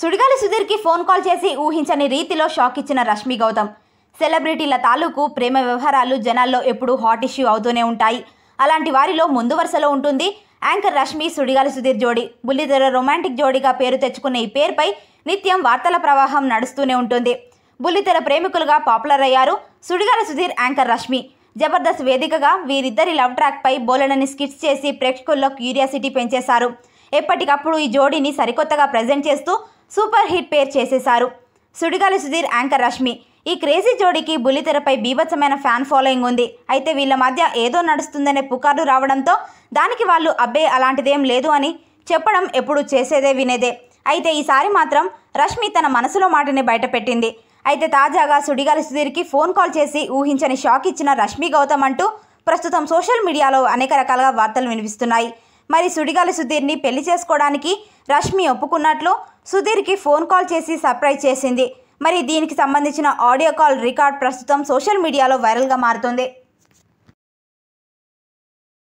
సుడిగాలి సుధీర్కి phone call చేసి ఊహించని రీతిలో షాక్ ఇచ్చిన రష్మి గౌతమ్ సెలబ్రిటీల తాలూకు ప్రేమ వ్యవహారాలు జనాల్లో ఎప్పుడూ హాట్ ఇష్యూ అవుతూనే ఉంటాయి అలాంటి వారిలో ముందు వరుసలో ఉంటుంది యాంకర్ రష్మి సుడిగాలి సుధీర్ జోడి బుల్లితెర రొమాంటిక్ జోడీగా పేరు తెచ్చుకున్న ఈ పేరుపై నిత్యం వార్తల ప్రవాహం నడుస్తూనే ఉంటుంది బుల్లితెర ప్రేమికులుగా పాపులర్ అయ్యారు సుడిగాలి సుధీర్ యాంకర్ రష్మి జబర్దస్త్ వేదికగా వీరిద్దరి లవ్ ట్రాక్ పై బోలెడని స్కిట్స్ చేసి ప్రేక్షకుల్లో క్యూరియాసిటీ పెంచేశారు ఎప్పటికప్పుడు ఈ జోడీని సరికొత్తగా ప్రజెంట్ చేస్తూ సూపర్ హిట్ పేర్ చేసేశారు సుడిగాలి సుధీర్ యాంకర్ రష్మి ఈ క్రేజీ జోడీకి బుల్లితెరపై బీభత్సమైన ఫ్యాన్ ఫాలోయింగ్ ఉంది అయితే వీళ్ళ మధ్య ఏదో నడుస్తుందనే పుకార్లు రావడంతో దానికి వాళ్ళు అబ్బే అలాంటిదేం లేదు అని చెప్పడం ఎప్పుడు చేసేదే వినేదే అయితే ఈసారి మాత్రం రష్మి తన మనసులో మాటని బయటపెట్టింది అయితే తాజాగా సుడిగాలి సుధీర్కి ఫోన్ కాల్ చేసి ఊహించని షాక్ ఇచ్చిన రష్మి గౌతమ్ అంటూ ప్రస్తుతం సోషల్ మీడియాలో అనేక రకాలుగా వార్తలు వినిపిస్తున్నాయి మరి సుడిగాలి సుధీర్ని పెళ్లి చేసుకోవడానికి రష్మి ఒప్పుకున్నట్లు సుధీర్కి ఫోన్ కాల్ చేసి సర్ప్రైజ్ చేసింది మరి దీనికి సంబంధించిన ఆడియో కాల్ రికార్డ్ ప్రస్తుతం సోషల్ మీడియాలో వైరల్గా మారుతుంది